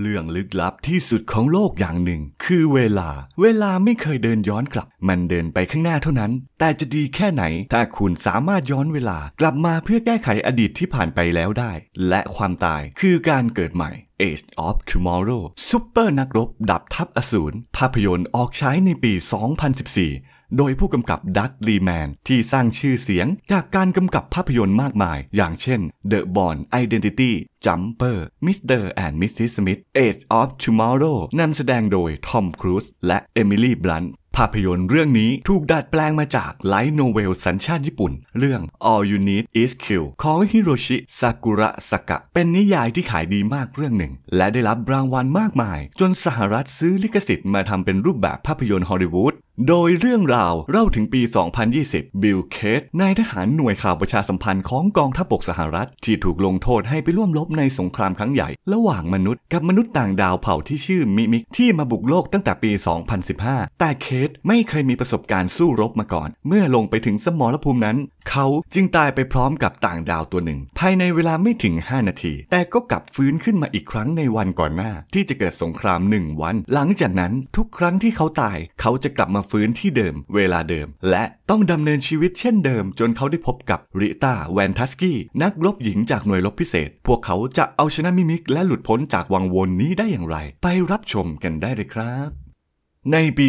เรื่องลึกลับที่สุดของโลกอย่างหนึ่ง คือเวลา เวลาไม่เคยเดินย้อนกลับ มันเดินไปข้างหน้าเท่านั้น แต่จะดีแค่ไหน ถ้าคุณสามารถย้อนเวลากลับมาเพื่อแก้ไขอดีตที่ผ่านไปแล้วได้ และความตายคือการเกิดใหม่ Age of Tomorrow ซุปเปอร์นักรบ ดับทัพอสูรภาพยนตร์ออกใช้ในปี 2014โดยผู้กำกับดักลีแมนที่สร้างชื่อเสียงจากการกำกับภาพยนตร์มากมาย อย่างเช่น The Born Identity Jumper Mr. and Mrs. Smith Age of Tomorrow นำแสดงโดยทอมครูซและเอมิลี่บลันภาพยนตร์เรื่องนี้ถูกดัดแปลงมาจากไลท์โนเวลสัญชาติญี่ปุ่น เรื่อง All You Need Is Kill ของฮิโรชิซากุระสกะเป็นนิยายที่ขายดีมากเรื่องหนึ่งและได้รับรางวัลมากมาย จนสหรัฐซื้อลิขสิทธิ์มาทำเป็นรูปแบบภาพยนตร์ฮอลลีวูดโดยเรื่องราวเล่าถึงปี 2020 บิล เคสนายทหารหน่วยข่าวประชาสัมพันธ์ของกองทัพบกสหรัฐ ที่ถูกลงโทษให้ไปร่วมรบในสงครามครั้งใหญ่ระหว่างมนุษย์กับมนุษย์ต่างดาวเผ่าที่ชื่อมิมิกที่มาบุกโลกตั้งแต่ปี 2015 แต่เคส ไม่เคยมีประสบการณ์สู้รบมาก่อน เมื่อลงไปถึงสมรภูมินั้นเขาจึงตายไปพร้อมกับต่างดาวตัวหนึ่ง ภายในเวลาไม่ถึง 5 นาที แต่ก็กลับฟื้นขึ้นมาอีกครั้งในวันก่อนหน้า ที่จะเกิดสงครามหนึ่งวัน หลังจากนั้นทุกครั้งที่เขาตายเขาจะกลับมาฟื้นที่เดิม เวลาเดิม และต้องดำเนินชีวิตเช่นเดิม จนเขาได้พบกับริต้าแวนทัสกี้นักรบหญิงจากหน่วยรบพิเศษ พวกเขาจะเอาชนะมิมิกและหลุดพ้นจากวังวนนี้ได้อย่างไร ไปรับชมกันได้เลยครับในปี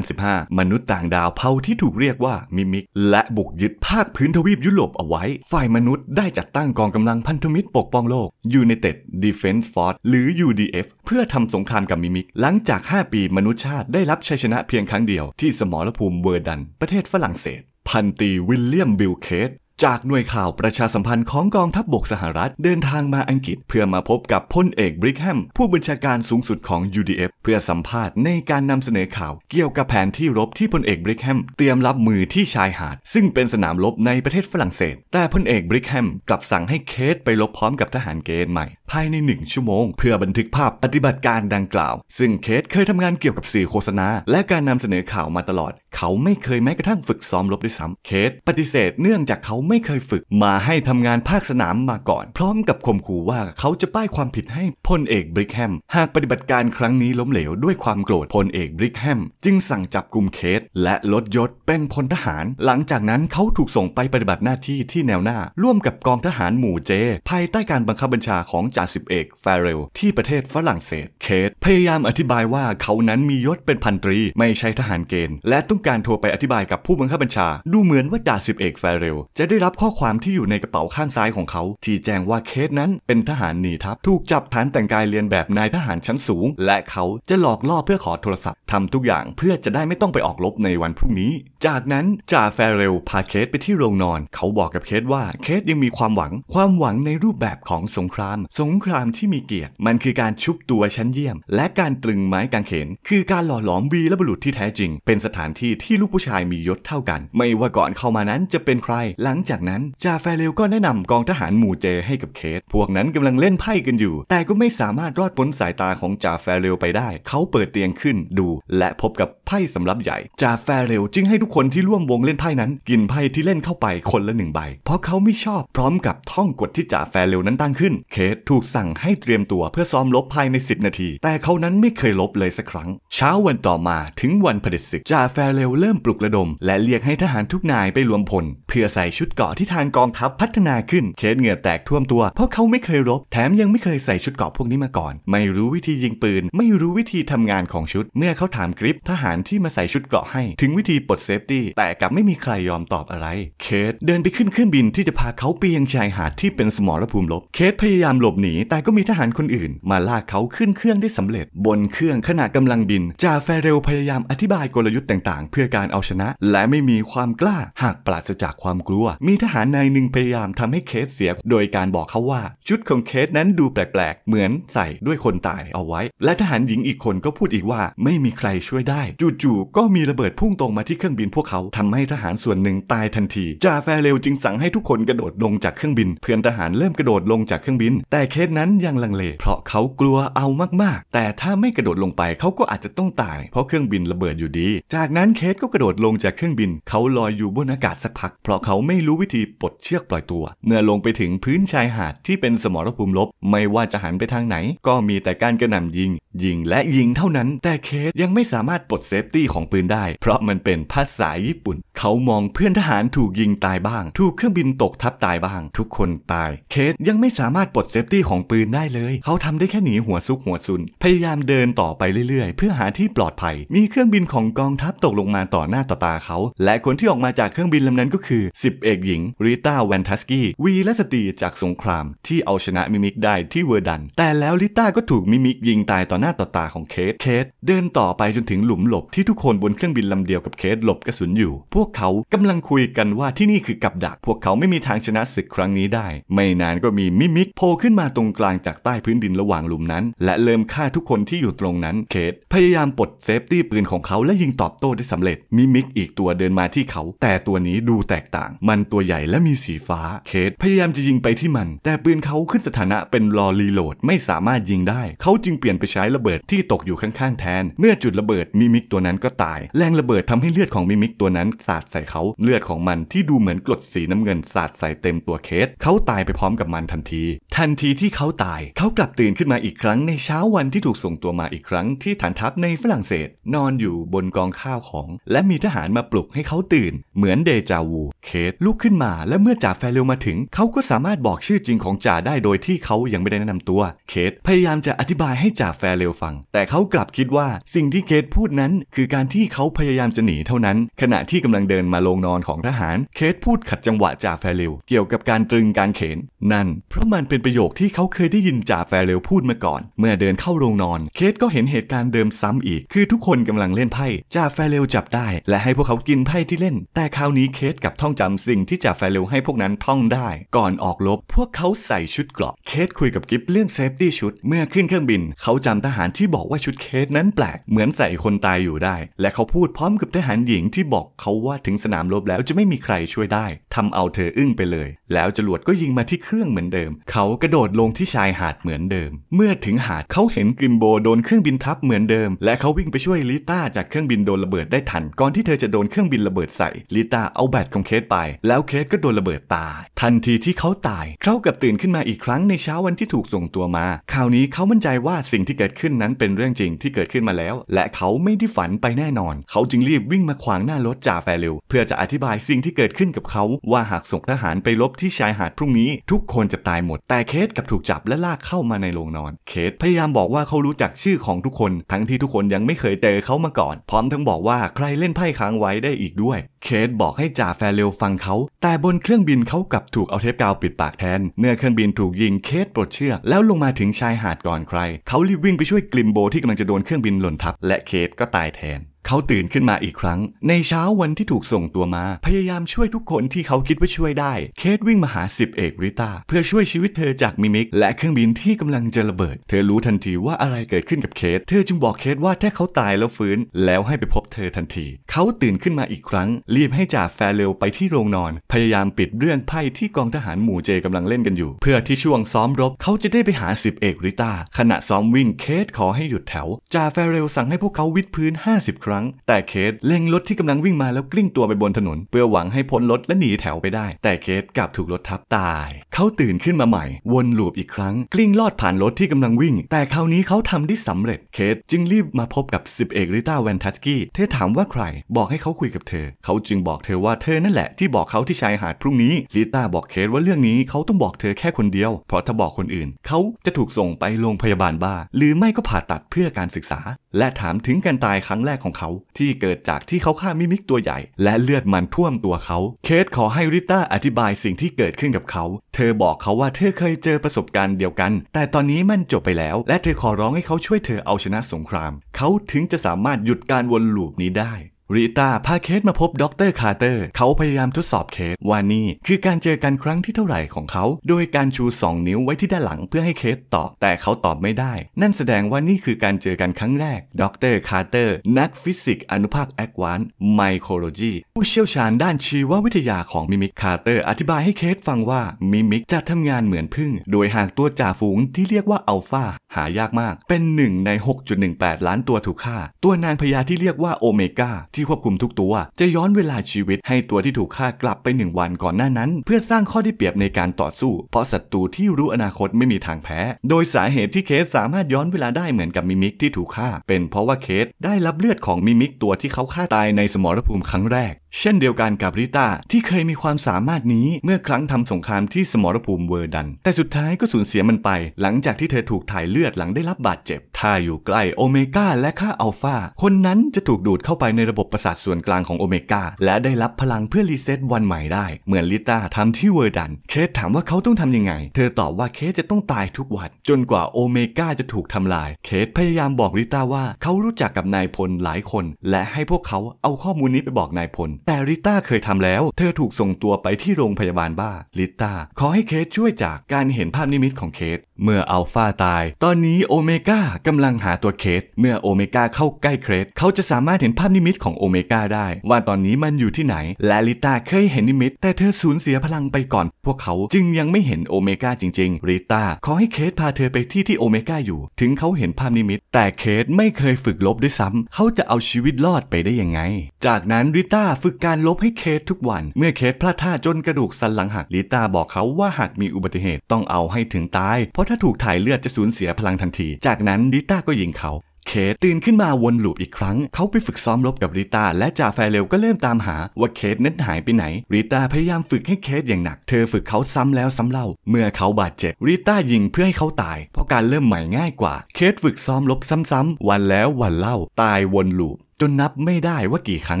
2015 มนุษย์ต่างดาวเผ่าที่ถูกเรียกว่ามิมิกและบุกยึดภาคพื้นทวีปยุโรปเอาไว้ ฝ่ายมนุษย์ได้จัดตั้งกองกำลังพันธมิตรปกป้องโลก United Defense Force หรือ UDF เพื่อทำสงครามกับมิมิกหลังจาก 5 ปีมนุษยชาติได้รับชัยชนะเพียงครั้งเดียว ที่สมรภูมิเวอร์ดัน ประเทศฝรั่งเศส พันตีวิลเลียมบิลเคธจากหน่วยข่าวประชาสัมพันธ์ของกองทัพบบกสหรัฐ เดินทางมาอังกฤษเพื่อมาพบกับพลเอกบริกแฮมผู้บัญชาการสูงสุดของ UDF เพื่อสัมภาษณ์ในการนำเสนอข่าวเกี่ยวกับแผนที่รบที่พลเอกบริกแฮมเตรียมรับมือที่ชายหาด ซึ่งเป็นสนามรบในประเทศฝรั่งเศส แต่พลเอกบริกแฮมกลับสั่งให้เคสไปรบพร้อมกับทหารเกณฑ์ใหม่ภายใน1ชั่วโมง เพื่อบันทึกภาพปฏิบัติการดังกล่าว ซึ่งเคสเคยทำงานเกี่ยวกับสื่อโฆษณา และการนำเสนอข่าวมาตลอด เขาไม่เคยแม้กระทั่งฝึกซ้อมลบด้วยซ้ำเคสปฏิเสธเนื่องจากเขาไม่เคยฝึกมาให้ทำงานภาคสนามมาก่อน พร้อมกับข่มขู่ว่าเขาจะป้ายความผิดให้พลเอกบริกแฮม หากปฏิบัติการครั้งนี้ล้มเหลวด้วยความโกรธพลเอกบริกแฮมจึงสั่งจับกลุ่มเคสและลดยศเป็นพลทหาร หลังจากนั้นเขาถูกส่งไปปฏิบัติหน้าที่ที่แนวหน้า ร่วมกับกองทหารหมู่เจภายใต้การบังคับบัญชาของจ่าจ่าสิบเอกแฟเรลที่ประเทศฝรั่งเศสเคธพยายามอธิบายว่าเขานั้นมียศเป็นพันตรีไม่ใช่ทหารเกณฑ์ และต้องการโทรไปอธิบายกับผู้บังคับบัญชา ดูเหมือนว่าจ่าสิบเอกแฟเรลจะได้รับข้อความที่อยู่ในกระเป๋าข้างซ้ายของเขา ที่แจ้งว่าเคธนั้นเป็นทหารหนีทัพถูกจับฐานแต่งกายเรียนแบบนายทหารชั้นสูง และเขาจะหลอกล่อเพื่อขอโทรศัพท์ทำทุกอย่างเพื่อจะได้ไม่ต้องไปออกรบในวันพรุ่งนี้จากนั้นจ่าแฟรเรลพาเคสไปที่โรงนอน เขาบอกกับเคสว่าเคสยังมีความหวัง ความหวังในรูปแบบของสงคราม สงครามที่มีเกียรติ มันคือการชุบตัวชั้นเยี่ยม และการตรึงไม้กางเขน คือการหล่อหลอมวีและบุรุษที่แท้จริง เป็นสถานที่ที่ลูกผู้ชายมียศเท่ากัน ไม่ว่าก่อนเข้ามานั้นจะเป็นใคร หลังจากนั้นจ่าแฟรเรลก็แนะนำกองทหารหมู่เจให้กับเคส พวกนั้นกำลังเล่นไพ่กันอยู่ แต่ก็ไม่สามารถรอดพ้นสายตาของจ่าแฟรเรลไปได้ เขาเปิดเตียงขึ้นดู และพบกับไพ่สำรับใหญ่จ่าแฟรเรลจึงให้ทุกคนที่ร่วมวงเล่นไพ่นั้น กินไพ่ที่เล่นเข้าไปคนละหนึ่งใบ เพราะเขาไม่ชอบพร้อมกับท่องกฎที่จ่าแฟเรลวนั้นตั้งขึ้น เคธถูกสั่งให้เตรียมตัวเพื่อซ้อมลบภายใน 10 นาที แต่เขานั้นไม่เคยลบเลยสักครั้ง เช้าวันต่อมาถึงวันผดิจศึกจ่าแฟเรลวเริ่มปลุกระดมและเรียกให้ทหารทุกนายไปรวมพลเพื่อใส่ชุดเกาะที่ทางกองทัพพัฒนาขึ้นเคธเหงื่อแตกท่วมตัว เพราะเขาไม่เคยรบแถมยังไม่เคยใส่ชุดเกาะพวกนี้มาก่อน ไม่รู้วิธียิงปืนไม่รู้วิธีทำงานของชุดเมื่อเขาถามกริฟทหารที่มาใส่ชุดเกราะให้ ถึงวิธีปลดเซฟตตี้แต่กลับไม่มีใครยอมตอบอะไร เคทเดินไปขึ้นเครื่องบินที่จะพาเขาไปยังชายหาดที่เป็นสมรภูมิลบ เคทพยายามหลบหนีแต่ก็มีทหารคนอื่น มาลากเขาขึ้นเครื่องได้สำเร็จ บนเครื่องขณะกำลังบินจ่าแฟเรลพยายามอธิบายกลยุทธ์ต่างๆ เพื่อการเอาชนะและไม่มีความกล้าหากปราศจากความกลัว มีทหารนายหนึ่งพยายามทำให้เคทเสียโดยการบอกเขาว่าชุดของเคทนั้นดูแปลก ๆ เหมือนใส่ด้วยคนตายเอาไว้ และทหารหญิงอีกคนก็พูดอีกว่า ไม่มีใครช่วยได้ จู่ๆก็มีระเบิดพุ่งตรงมาที่เครื่องบินพวกเขาทำให้ทหารส่วนหนึ่งตายทันทีจ่าแฟเรลจึงสั่งให้ทุกคนกระโดดลงจากเครื่องบิน เพื่อนทหารเริ่มกระโดดลงจากเครื่องบิน แต่เคสนั้นยังลังเลเพราะเขากลัวเอามากๆ แต่ถ้าไม่กระโดดลงไปเขาก็อาจจะต้องตายเพราะเครื่องบินระเบิดอยู่ดี จากนั้นเคสก็กระโดดลงจากเครื่องบิน เขาลอยอยู่บนอากาศสักพักเพราะเขาไม่รู้วิธีปลดเชือกปล่อยตัวเมื่อลงไปถึงพื้นชายหาดที่เป็นสมรภูมิลบ ไม่ว่าจะหันไปทางไหน ก็มีแต่การกระหน่ำยิงยิง และยิงเท่านั้น แต่เคสยังไม่สามารถปลดเซฟตี้ของปืนได้ เพราะมันเป็นภาษาญี่ปุ่น เขามองเพื่อนทหารถูกยิงตายบ้างถูกเครื่องบินตกทับตายบ้าง ทุกคนตายเคสยังไม่สามารถปลดเซฟตี้ของปืนได้เลย เขาทำได้แค่หนีหัวซุกหัวซุนพยายามเดินต่อไปเรื่อยๆ เพื่อหาที่ปลอดภัย มีเครื่องบินของกองทัพตกลงมาต่อหน้าต่อตาเขา และคนที่ออกมาจากเครื่องบินลำนั้นก็คือสิบเอกหญิงริต้าแวนทัสกี้วีและสตีจากสงคราม ที่เอาชนะมิมิกได้ที่เวอร์ดัน แต่แล้วริต้าก็ถูกมิมิกยิงตายตอนหน้าต่อตาของเคสเคส เดินต่อไปจนถึงหลุมหลบที่ทุกคนบนเครื่องบินลำเดียวกับเคสหลบกระสุนอยู่ พวกเขากำลังคุยกันว่าที่นี่คือกับดัก พวกเขาไม่มีทางชนะศึกครั้งนี้ได้ ไม่นานก็มีมิมิกโผล่ขึ้นมาตรงกลางจากใต้พื้นดินระหว่างหลุมนั้น และเริ่มฆ่าทุกคนที่อยู่ตรงนั้น เคส พยายามปลดเซฟตี้ปืนของเขาและยิงตอบโต้ได้สำเร็จมิมิกอีกตัวเดินมาที่เขา แต่ตัวนี้ดูแตกต่าง มันตัวใหญ่และมีสีฟ้าเคสพยายามจะยิงไปที่มัน แต่ปืนเขาขึ้นสถานะเป็นรอรีโหลด ไม่สามารถยิงได้ เขาจึงเปลี่ยนไปใช้ระเบิดที่ตกอยู่ข้างๆ แทน เมื่อจุดระเบิดมิมิกตัวนั้นก็ตาย แรงระเบิดทำให้เลือดของมิมิกตัวนั้นสาดใส่เขาเลือดของมันที่ดูเหมือนกรดสีน้ำเงินสาดใส่เต็มตัวเคสเขาตายไปพร้อมกับมันทันที ทันทีที่เขาตาย เขากลับตื่นขึ้นมาอีกครั้ง ในเช้าวันที่ถูกส่งตัวมาอีกครั้ง ที่ฐานทัพในฝรั่งเศส นอนอยู่บนกองข้าวของ และมีทหารมาปลุกให้เขาตื่น เหมือนเดจาวูเคสลุกขึ้นมา และเมื่อจ่าแฟเรลมาถึงเขาก็สามารถบอกชื่อจริงของจ่าได้โดยที่เขายังไม่ได้แนะนำตัว เคสพยายามจะอธิบายให้จ่าแฟเรเลวฟังแต่เขากลับคิดว่าสิ่งที่เคทพูดนั้น คือการที่เขาพยายามจะหนีเท่านั้นขณะที่กำลังเดินมาลงนอนของทหารเคทพูดขัดจังหวะจ่าแฟเรลเกี่ยวกับการตรึงการเขนนั่นเพราะมันเป็นประโยคที่เขาเคยได้ยินจ่าแฟเรลพูดมาก่อนเมื่อเดินเข้าโรงนอน เคทก็เห็นเหตุการณ์เดิมซ้ำอีก คือทุกคนกำลังเล่นไพ่จ่าแฟเรลจับได้และให้พวกเขากินไพ่ที่เล่น แต่คราวนี้เคทกับท่องจำสิ่งที่จ่าแฟเรลให้พวกนั้นท่องได้ ก่อนออกลบ พวกเขาใส่ชุดเกราะเคทคุยกับกิฟเรื่องเซฟตี้ชุดเมื่อขึ้นเครื่องบินเขาจำทหารที่บอกว่าชุดเคสนั้นแปลกเหมือนใส่คนตายอยู่ได้ และเขาพูดพร้อมกับทหารหญิงที่บอกเขาว่าถึงสนามรบแล้วจะไม่มีใครช่วยได้ ทำเอาเธออึ้งไปเลย แล้วจรวดก็ยิงมาที่เครื่องเหมือนเดิม เขากระโดดลงที่ชายหาดเหมือนเดิม เมื่อถึงหาดเขาเห็นกริมโบโดนเครื่องบินทับเหมือนเดิม และเขาวิ่งไปช่วยลิต้าจากเครื่องบินโดนระเบิดได้ทันก่อนที่เธอจะโดนเครื่องบินระเบิดใส่ลิต้าเอาแบตของเคสไป แล้วเคสก็โดนระเบิดตายทันทีที่เขาตายเขากับตื่นขึ้นมาอีกครั้งในเช้าวันที่ถูกส่งตัวมา คราวนี้เขามั่นใจว่าสิ่งที่เกิดขึ้นนั้นเป็นเรื่องจริงที่เกิดขึ้นมาแล้ว และเขาไม่ได้ฝันไปแน่นอน เขาจึงรีบวิ่งมาขวางหน้ารถจ่าแฟเรลเพื่อจะอธิบายสิ่งที่เกิดขึ้นกับเขา ว่าหากส่งทหารไปลบที่ชายหาดพรุ่งนี้ ทุกคนจะตายหมดแต่เคสกับถูกจับและลากเข้ามาในโรงนอนเคสพยายามบอกว่าเขารู้จักชื่อของทุกคน ทั้งที่ทุกคนยังไม่เคยเจอเขามาก่อน พร้อมทั้งบอกว่าใครเล่นไพ่ค้างไว้ได้อีกด้วยเคทบอกให้จ่าแฟเรลฟังเขา แต่บนเครื่องบินเขากลับถูกเอาเทปกาวปิดปากแทนเมื่อเครื่องบินถูกยิงเคทปลดเชือกแล้วลงมาถึงชายหาดก่อนใคร เขารีบวิ่งไปช่วยกลิมโบที่กำลังจะโดนเครื่องบินหล่นทับ และเคทก็ตายแทนเขาตื่นขึ้นมาอีกครั้ง ในเช้าวันที่ถูกส่งตัวมา พยายามช่วยทุกคนที่เขาคิดว่าช่วยได้ เคทวิ่งมาหาสิบเอกริตาเพื่อช่วยชีวิตเธอจากมิมิกและเครื่องบินที่กำลังจะระเบิด เธอรู้ทันทีว่าอะไรเกิดขึ้นกับเคทเธอจึงบอกเคทว่าถ้าเขาตายแล้วฟื้น แล้วให้ไปพบเธอทันที เขาตื่นขึ้นมาอีกครั้งรีบให้จ่าแฟเรลไปที่โรงนอนพยายามปิดเรื่องไพ่ที่กองทหารหมู่เจกำลังเล่นกันอยู่ เพื่อที่ช่วงซ้อมรบเขาจะได้ไปหาสิบเอกริตาขณะซ้อมวิ่งเคทขอให้หยุดแถวจ่าแฟเรลสั่งให้พวกเขาวิดพื้น50ครั้รั้งแต่เคสเล็งรถที่กำลังวิ่งมาแล้วกลิ้งตัวไปบนถนนเพื่อหวังให้พ้นรถและหนีแถวไปได้ แต่เคสกลับถูกรถทับตาย เขาตื่นขึ้นมาใหม่วนลูปอีกครั้งกลิ้งลอดผ่านรถที่กำลังวิ่ง แต่คราวนี้เขาทำได้สำเร็จเคสจึงรีบมาพบกับสิบเอกริต้าแวนทัสกี้เธอถามว่าใครบอกให้เขาคุยกับเธอ เขาจึงบอกเธอว่าเธอนั่นแหละที่บอกเขาที่ชายหาดพรุ่งนี้ลิต้าบอกเคสว่าเรื่องนี้เขาต้องบอกเธอแค่คนเดียว เพราะถ้าบอกคนอื่น เขาจะถูกส่งไปโรงพยาบาลบ้า หรือไม่ก็ผ่าตัดเพื่อการศึกษา และถามถึงการตายครั้งแรกของเขาขาที่เกิดจากที่เขาฆ่ามิมิกตัวใหญ่ และเลือดมันท่วมตัวเขา เคทขอให้ริต้าอธิบายสิ่งที่เกิดขึ้นกับเขา เธอบอกเขาว่าเธอเคยเจอประสบการณ์เดียวกัน แต่ตอนนี้มันจบไปแล้ว และเธอขอร้องให้เขาช่วยเธอเอาชนะสงคราม เขาถึงจะสามารถหยุดการวนลูปนี้ได้ริตาพาเคสมาพบด็อกเตอร์คาร์เตอร์ เขาพยายามทดสอบเคสว่านี่คือการเจอกันครั้งที่เท่าไหร่ของเขา โดยการชู 2 นิ้วไว้ที่ด้านหลังเพื่อให้เคสตอบ แต่เขาตอบไม่ได้ นั่นแสดงว่านี่คือการเจอกันครั้งแรกด็อกเตอร์คาร์เตอร์นักฟิสิกส์อนุภาคแอควานไมโครโลจีผู้เชี่ยวชาญด้านชีววิทยาของมิมิกคาร์เตอร์อธิบายให้เคสฟังว่ามิมิกจะทำงานเหมือนพึ่งโดยหากตัวจ่าฝูงที่เรียกว่าอัลฟาหายากมาก เป็น1ใน6.18 ล้านตัวถูกฆ่า ตัวนางพญาที่เรียกว่าโอเมก้าที่ควบคุมทุกตัวจะย้อนเวลาชีวิตให้ตัวที่ถูกฆ่ากลับไปหนึ่งวันก่อนหน้านั้น เพื่อสร้างข้อได้เปรียบในการต่อสู้เพราะศัตรูที่รู้อนาคตไม่มีทางแพ้ โดยสาเหตุที่เคสสามารถย้อนเวลาได้เหมือนกับมิมิกที่ถูกฆ่า เป็นเพราะว่าเคสได้รับเลือดของมิมิกตัวที่เขาฆ่าตายในสมรภูมิครั้งแรก เช่นเดียวกันกับริต้าที่เคยมีความสามารถนี้เมื่อครั้งทำสงครามที่สมรภูมิเวอร์ดัน แต่สุดท้ายก็สูญเสียมันไปหลังจากที่เธอถูกถ่ายเลือดหลังได้รับบาดเจ็บถ้าอยู่ใกล้โอเมก้าและค่าอัลฟาคนนั้นจะถูกดูดเข้าไปในระบบบประสาทส่วนกลางของโอเมก้าและได้รับพลังเพื่อรีเซ็ตวันใหม่ได้ เหมือนลิต้าทำที่เวอร์ดัน เคสถามว่าเขาต้องทำยังไง เธอตอบว่าเคสจะต้องตายทุกวันจนกว่าโอเมก้าจะถูกทำลาย เคสพยายามบอกลิต้าว่าเขารู้จักกับนายพลหลายคนและให้พวกเขาเอาข้อมูลนี้ไปบอกนายพลแต่ลิต้าเคยทำแล้ว เธอถูกส่งตัวไปที่โรงพยาบาลบ้าลิต้าขอให้เคสช่วยจากการเห็นภาพนิมิตของเคสเมื่ออัลฟาตาย ตอนนี้โอเมก้ากำลังหาตัวเคสเมื่อโอเมก้าเข้าใกล้เคสเขาจะสามารถเห็นภาพนิมิตของของโอเมก้าได้ว่าตอนนี้มันอยู่ที่ไหน และลิต้าเคยเห็นนิมิต แต่เธอสูญเสียพลังไปก่อน พวกเขาจึงยังไม่เห็นโอเมก้าจริงๆลิต้าขอให้เคสพาเธอไปที่ที่โอเมก้าอยู่ ถึงเขาเห็นภาพนิมิตแต่เคสไม่เคยฝึกลบด้วยซ้ำ เขาจะเอาชีวิตรอดไปได้ยังไง จากนั้นลิต้าฝึกการลบให้เคสทุกวัน เมื่อเคสพลาดท่าจนกระดูกสันหลังหักลิต้าบอกเขาว่าหากมีอุบัติเหตุต้องเอาให้ถึงตาย เพราะถ้าถูกถ่ายเลือดจะสูญเสียพลังทันที จากนั้นลิต้าก็ยิงเขาเคทตื่นขึ้นมาวนลูปอีกครั้งเขาไปฝึกซ้อมรบกับริต้าและจ่าแฟเรลก็เริ่มตามหาว่าเคทนั้นหายไปไหนริต้าพยายามฝึกให้เคทอย่างหนักเธอฝึกเขาซ้ำแล้วซ้าเล่า เมื่อเขาบาดเจ็บริต้ายิงเพื่อให้เขาตายเพราะการเริ่มใหม่ง่ายกว่าเคทฝึกซ้อมรบซ้ำๆวันแล้ววันเล่าตายวนลูปจนนับไม่ได้ว่ากี่ครั้ง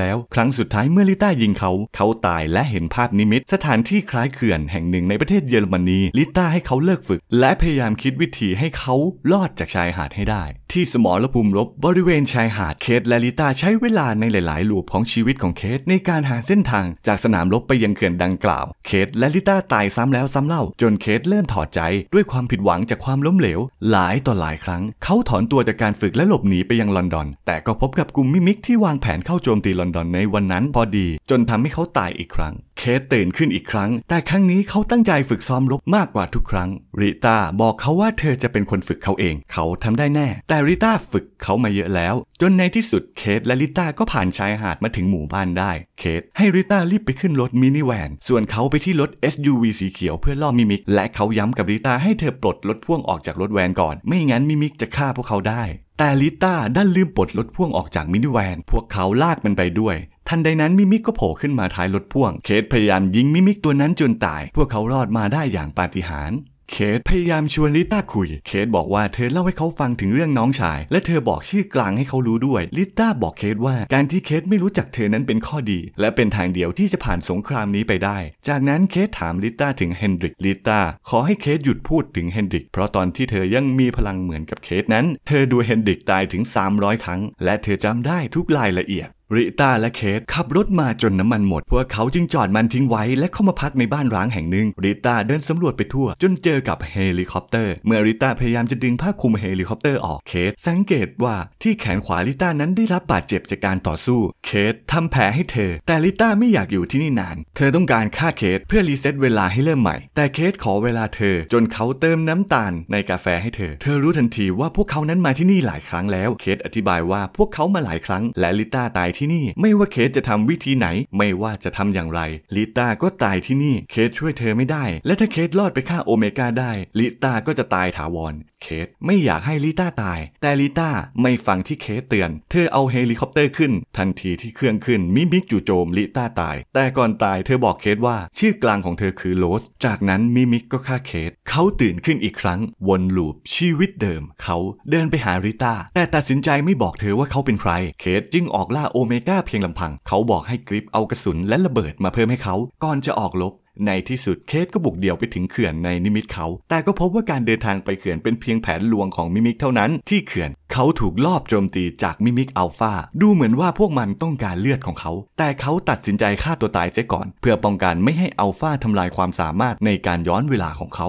แล้ว ครั้งสุดท้ายเมื่อลิต้ายิงเขา เขาตายและเห็นภาพนิมิตสถานที่คล้ายเขื่อนแห่งหนึ่งในประเทศเยอรมนีลิต้าให้เขาเลิกฝึก และพยายามคิดวิธีให้เขาลอดจากชายหาดให้ได้ ที่สมรภูมิรบบริเวณชายหาดเคทและลิต้าใช้เวลาในหลายๆลูปของชีวิตของเคทในการหาเส้นทางจากสนามรบไปยังเขื่อนดังกล่าว เคทและลิต้าตายซ้ำแล้วซ้ำเล่า จนเคทเริ่มถอดใจด้วยความผิดหวังจากความล้มเหลวหลายต่อหลายครั้งเขาถอนตัวจากการฝึกและหลบหนีไปยังลอนดอน แต่ก็พบกับกลุ่มมิมิกที่วางแผนเข้าโจมตีลอนดอนในวันนั้นพอดีจนทำให้เขาตายอีกครั้งเคสตื่นขึ้นอีกครั้งแต่ครั้งนี้เขาตั้งใจฝึกซ้อมรบมากกว่าทุกครั้งริต้าบอกเขาว่าเธอจะเป็นคนฝึกเขาเองเขาทำได้แน่แต่ริต้าฝึกเขามาเยอะแล้วจนในที่สุดเคทและลิต้าก็ผ่านชายหาดมาถึงหมู่บ้านได้ เคทให้ลิต้ารีบไปขึ้นรถมินิแวน ส่วนเขาไปที่รถ SUV สีเขียวเพื่อล่อมิมิก และเขาย้ำกับลิต้าให้เธอปลดรถพ่วงออกจากรถแวนก่อน ไม่งั้นมิมิกจะฆ่าพวกเขาได้ แต่ลิต้าดันลืมปลดรถพ่วงออกจากมินิแวน พวกเขาลากมันไปด้วย ทันใดนั้นมิมิกก็โผล่ขึ้นมาท้ายรถพ่วง เคทพยายามยิงมิมิกตัวนั้นจนตาย พวกเขารอดมาได้อย่างปาฏิหาริย์เคทพยายามชวนลิต้าคุย เคทบอกว่าเธอเล่าให้เขาฟังถึงเรื่องน้องชาย และเธอบอกชื่อกลางให้เขารู้ด้วย ลิต้าบอกเคทว่าการที่เคทไม่รู้จักเธอนั้นเป็นข้อดี และเป็นทางเดียวที่จะผ่านสงครามนี้ไปได้ จากนั้นเคทถามลิต้าถึงเฮนดริก ลิต้าขอให้เคทหยุดพูดถึงเฮนดริก เพราะตอนที่เธอยังมีพลังเหมือนกับเคทนั้น เธอดูเฮนดริกตายถึง 300 ครั้ง และเธอจำได้ทุกรายละเอียดริต้าและเคทขับรถมาจนน้ำมันหมด พวกเขาจึงจอดมันทิ้งไว้และเข้ามาพักในบ้านร้างแห่งหนึ่งริต้าเดินสำรวจไปทั่วจนเจอกับเฮลิคอปเตอร์ เมื่อริต้าพยายามจะดึงผ้าคลุมเฮลิคอปเตอร์ออกเคทสังเกตว่าที่แขนขวาริต้านั้นได้รับบาดเจ็บจากการต่อสู้ เคททำแผลให้เธอ แต่ริต้าไม่อยากอยู่ที่นี่นาน เธอต้องการฆ่าเคทเพื่อรีเซ็ตเวลาให้เริ่มใหม่แต่เคทขอเวลาเธอจนเขาเติมน้ำตาลในกาแฟให้เธอ เธอรู้ทันทีว่าพวกเขานั้นมาที่นี่หลายครั้งแล้วเคทอธิบายว่าพวกเขามาหลายครั้งและริต้าตายที่ที่นี่ไม่ว่าเคสจะทำวิธีไหน ไม่ว่าจะทำอย่างไรลิต้าก็ตายที่นี่เคสช่วยเธอไม่ได้ และถ้าเคสรอดไปฆ่าโอเมก้าได้ลิต้าก็จะตายถาวรเคสไม่อยากให้ลิต้าตาย แต่ลิต้าไม่ฟังที่เคสเตือน เธอเอาเฮลิคอปเตอร์ขึ้นทันทีที่เครื่องขึ้นมิมิกจู่โจมลิต้าตาย แต่ก่อนตายเธอบอกเคสว่า ชื่อกลางของเธอคือโรสจากนั้นมิมิกก็ฆ่าเคสเขาตื่นขึ้นอีกครั้งวนลูปชีวิตเดิม เขาเดินไปหาลิต้าแต่ตัดสินใจไม่บอกเธอว่าเขาเป็นใครเคสจึงออกล่าโเมกาเพียงลำพังเขาบอกให้กริฟเอากระสุนและระเบิดมาเพิ่มให้เขาก่อนจะออกลบ ในที่สุดเคสก็บุกเดี่ยวไปถึงเขื่อนในนิมิตเขา แต่ก็พบว่าการเดินทางไปเขื่อนเป็นเพียงแผนลวงของมิมิกเท่านั้นที่เขื่อนเขาถูกลอบโจมตีจากมิมิกอัลฟาดูเหมือนว่าพวกมันต้องการเลือดของเขา แต่เขาตัดสินใจฆ่าตัวตายเสียก่อนเพื่อป้องกันไม่ให้อัลฟาทำลายความสามารถในการย้อนเวลาของเขา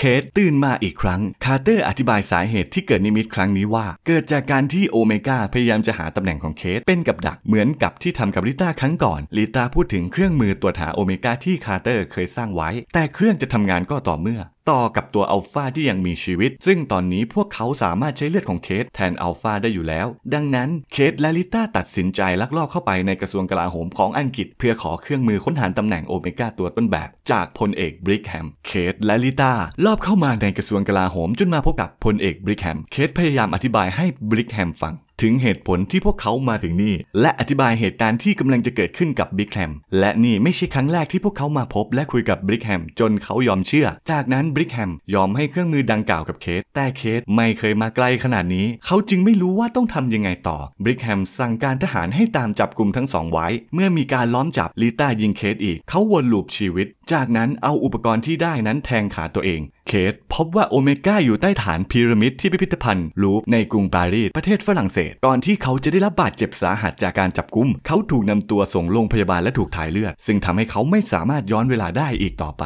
เคสตื่นมาอีกครั้ง คาร์เตอร์อธิบายสาเหตุที่เกิดนิมิตครั้งนี้ว่า เกิดจากการที่โอเมก้าพยายามจะหาตำแหน่งของเคสเป็นกับดักเหมือนกับที่ทำกับลิต้าครั้งก่อนลิต้าพูดถึงเครื่องมือตรวจหาโอเมก้าที่คาร์เตอร์เคยสร้างไว้ แต่เครื่องจะทำงานก็ต่อเมื่อต่อ กับตัว อัลฟาที่ยังมีชีวิต ซึ่งตอนนี้พวกเขาสามารถใช้เลือด ของ เคสแทน อัลฟาได้อยู่แล้ว ดังนั้น เคสและ ลิต้า ตัดสินใจ ลัก ลอบ เข้าไปในกระทรวงกลาโหมของอังกฤษ เพื่อขอเครื่องมือค้นหาตำแหน่ง โอเมก้าตัวต้นแบบ จาก พลเอก บริกแฮม เคสและ ลิต้า ลอบเข้ามาในกระทรวงกลาโหมจนมา พบกับ พลเอก บริกแฮม เคสพยายามอธิบายให้ บริกแฮม ฟังถึงเหตุผลที่พวกเขามาถึงนี่ และอธิบายเหตุการณ์ที่กำลังจะเกิดขึ้นกับบิ๊กแฮมและนี่ไม่ใช่ครั้งแรกที่พวกเขามาพบและคุยกับบิ๊กแฮมจนเขายอมเชื่อ จากนั้นบิ๊กแฮมยอมให้เครื่องมือดังกล่าวกับเคสแต่เคสไม่เคยมาไกลขนาดนี้ เขาจึงไม่รู้ว่าต้องทำยังไงต่อบิ๊กแฮมสั่งการทหารให้ตามจับกลุ่มทั้งสองไว้ เมื่อมีการล้อมจับลิต้ายิงเคสอีก เขาวนลูปชีวิต จากนั้นเอาอุปกรณ์ที่ได้นั้นแทงขาตัวเองเคสพบว่าโอเมก้าอยู่ใต้ฐานพีระมิดที่พิพิธภัณฑ์ลูฟในกรุงปารีสประเทศฝรั่งเศสก่อนที่เขาจะได้รับบาดเจ็บสาหัสจากการจับกุมเขาถูกนำตัวส่งโรงพยาบาลและถูกถ่ายเลือด ซึ่งทำให้เขาไม่สามารถย้อนเวลาได้อีกต่อไป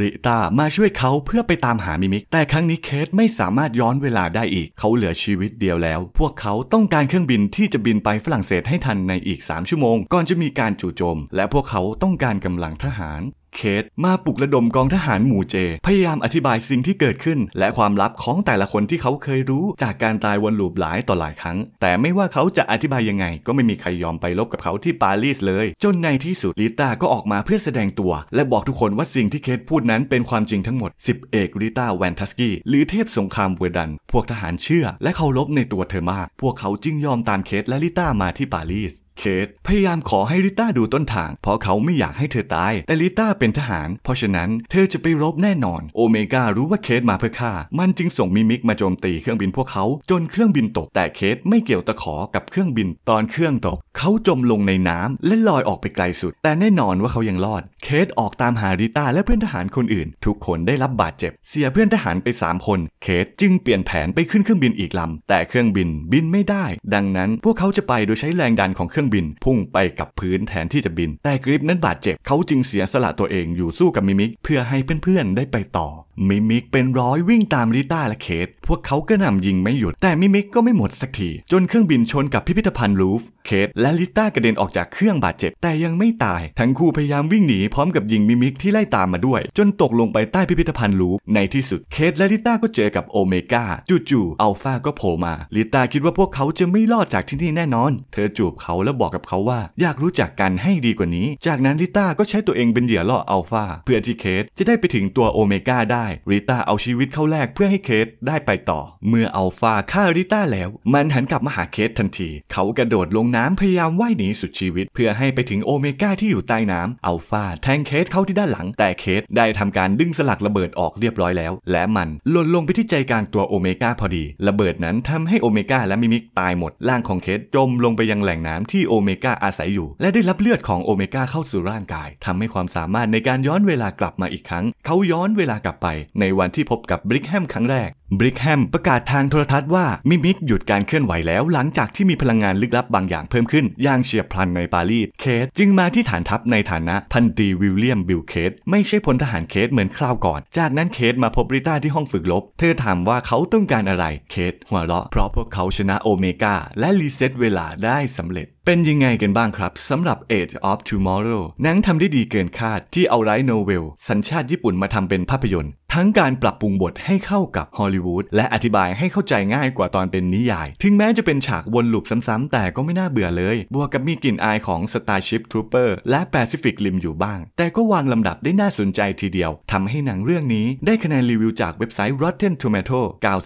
ริตามาช่วยเขาเพื่อไปตามหามิมิก แต่ครั้งนี้เคสไม่สามารถย้อนเวลาได้อีก เขาเหลือชีวิตเดียวแล้ว พวกเขาต้องการเครื่องบินที่จะบินไปฝรั่งเศสให้ทันในอีก3ชั่วโมงก่อนจะมีการจู่โจม และพวกเขาต้องการกำลังทหารเคสมาปลุกระดมกองทหารหมู่เจพยายามอธิบายสิ่งที่เกิดขึ้น และความลับของแต่ละคนที่เขาเคยรู้ จากการตายวนลูปหลายต่อหลายครั้ง แต่ไม่ว่าเขาจะอธิบายยังไง ก็ไม่มีใครยอมไปลบกับเขาที่ปารีสเลย จนในที่สุดลิต้าก็ออกมาเพื่อแสดงตัว และบอกทุกคนว่าสิ่งที่เคสพูดนั้นเป็นความจริงทั้งหมด10เอกลิต้าแวนทัสกี้หรือเทพสงครามเวดัน พวกทหารเชื่อและเคารพในตัวเธอมาก พวกเขาจึงยอมตามเคสและลิต้ามาที่ปารีสเคทพยายามขอให้ลิต้าดูต้นทาง เพราะเขาไม่อยากให้เธอตาย แต่ลิต้าเป็นทหาร เพราะฉะนั้นเธอจะไปรบแน่นอนโอเมก้ารู้ว่าเคทมาเพื่อฆ่า มันจึงส่งมิมิกมาโจมตีเครื่องบินพวกเขา จนเครื่องบินตก แต่เคทไม่เกี่ยวตะขอกับเครื่องบินตอนเครื่องตก เขาจมลงในน้ำและลอยออกไปไกลสุด แต่แน่นอนว่าเขายังรอด เคทออกตามหาลิต้าและเพื่อนทหารคนอื่น ทุกคนได้รับบาดเจ็บ เสียเพื่อนทหารไป 3 คนเคทจึงเปลี่ยนแผนไปขึ้นเครื่องบินอีกลำแต่เครื่องบินบินไม่ได้ ดังนั้นพวกเขาจะไปโดยใช้แรงดันของเครื่องรื่องบิน พุ่งไปกับพื้นแทนที่จะบิน แต่กริฟนั้นบาดเจ็บ เขาจึงเสียสละตัวเองอยู่สู้กับมิมิกเพื่อให้เพื่อนๆได้ไปต่อมิมิกเป็นร้อยวิ่งตามลิต้าและเคทพวกเขาก็นำยิงไม่หยุด แต่มิมิกก็ไม่หมดสักที จนเครื่องบินชนกับพิพิธภัณฑ์ลูฟ เคทและลิต้ากระเด็นออกจากเครื่องบาดเจ็บ แต่ยังไม่ตาย ทั้งคู่พยายามวิ่งหนี พร้อมกับยิงมิมิกที่ไล่ตามมาด้วย จนตกลงไปใต้พิพิธภัณฑ์ลูฟ ในที่สุดเคทและลิต้าก็เจอกับโอเมก้าจู่ๆอัลฟาก็โผล่มาลิต้าคิดว่าพวกเขาจะไม่รอดจากที่นี่แน่นอน เธอจูบเขาแล้วบอกกับเขาว่าอยากรู้จักกันให้ดีกว่านี้ จากนั้นลิต้าก็ใช้ตัวเองเป็นเหยื่อล่ออัลฟาเพื่อที่เคทจะได้ไปถึงตัวโอเมก้าได้ได้ริต้าเอาชีวิตเข้าแลกเพื่อให้เคสได้ไปต่อ เมื่ออัลฟาฆ่าริต้าแล้ว มันหันกลับมาหาเคสทันที เขากระโดดลงน้ำพยายามว่ายหนีสุดชีวิต เพื่อให้ไปถึงโอเมก้าที่อยู่ใต้น้ำอัลฟาแทงเคสเข้าที่ด้านหลังแต่เคสได้ทำการดึงสลักระเบิดออกเรียบร้อยแล้ว และมันหล่นลงไปที่ใจกลางตัวโอเมก้าพอดี ระเบิดนั้นทำให้โอเมก้าและมิมิกตายหมดร่างของเคสจมลงไปยังแหล่งน้ำที่โอเมก้าอาศัยอยู่ และได้รับเลือดของโอเมก้าเข้าสู่ร่างกาย ทำให้ความสามารถในการย้อนเวลากลับมาอีกครั้ง เขาย้อนเวลากลับไปในวันที่พบกับบริกแฮมครั้งแรกบริกแฮมประกาศทางโทรทัศน์ว่า มิมิกหยุดการเคลื่อนไหวแล้ว หลังจากที่มีพลังงานลึกลับบางอย่างเพิ่มขึ้น อย่างเฉียบพลันในปารีสเคส จึงมาที่ฐานทัพในฐานะพันตีวิลเลียมบิลเคสไม่ใช่พลทหารเคสเหมือนคราวก่อน จากนั้นเคสมาพบริต้าที่ห้องฝึกลบ เธอถามว่าเขาต้องการอะไรเคส หัวเราะเพราะพวกเขาชนะโอเมก้าและรีเซ็ตเวลาได้สำเร็จ เป็นยังไงกันบ้างครับสำหรับ Age of Tomorrow หนังทำได้ดีเกินคาดที่เอาไรโนเวลสัญชาติญี่ปุ่นมาทำเป็นภาพยนตร์ทั้งการปรับปรุงบทให้เข้ากับฮอลลีลิวูดและอธิบายให้เข้าใจง่ายกว่าตอนเป็นนิยาย ถึงแม้จะเป็นฉากวนลูปซ้ำๆแต่ก็ไม่น่าเบื่อเลย บวกกับมีกลิ่นอายของ Starship Trooper และ Pacific Rim อยู่บ้าง แต่ก็วางลำดับได้น่าสนใจทีเดียว ทำให้หนังเรื่องนี้ได้คะแนนรีวิวจากเว็บไซต์ Rotten Tomato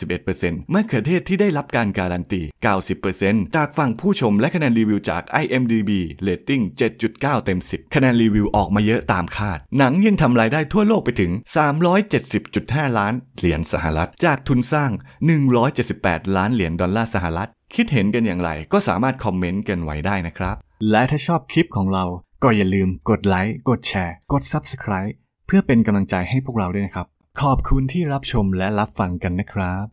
91%เมื่อเขือเทศที่ได้รับการการันตี 90%จากฝั่งผู้ชมและคะแนนรีวิวจาก IMDb Rating 7.9 เต็ม 10 คะแนนรีวิวออกมาเยอะตามคาด หนังยังทำรายได้ทั่วโลกไปถึง 370.5 ล้าน เหรียญสหรัฐจากทุนสร้าง 178 ล้านเหรียญดอลลาร์สหรัฐ คิดเห็นกันอย่างไรก็สามารถคอมเมนต์กันไว้ได้นะครับ และถ้าชอบคลิปของเรา ก็อย่าลืมกดไลค์ กดแชร์ กด Subscribe เพื่อเป็นกำลังใจให้พวกเราด้วยนะครับ ขอบคุณที่รับชมและรับฟังกันนะครับ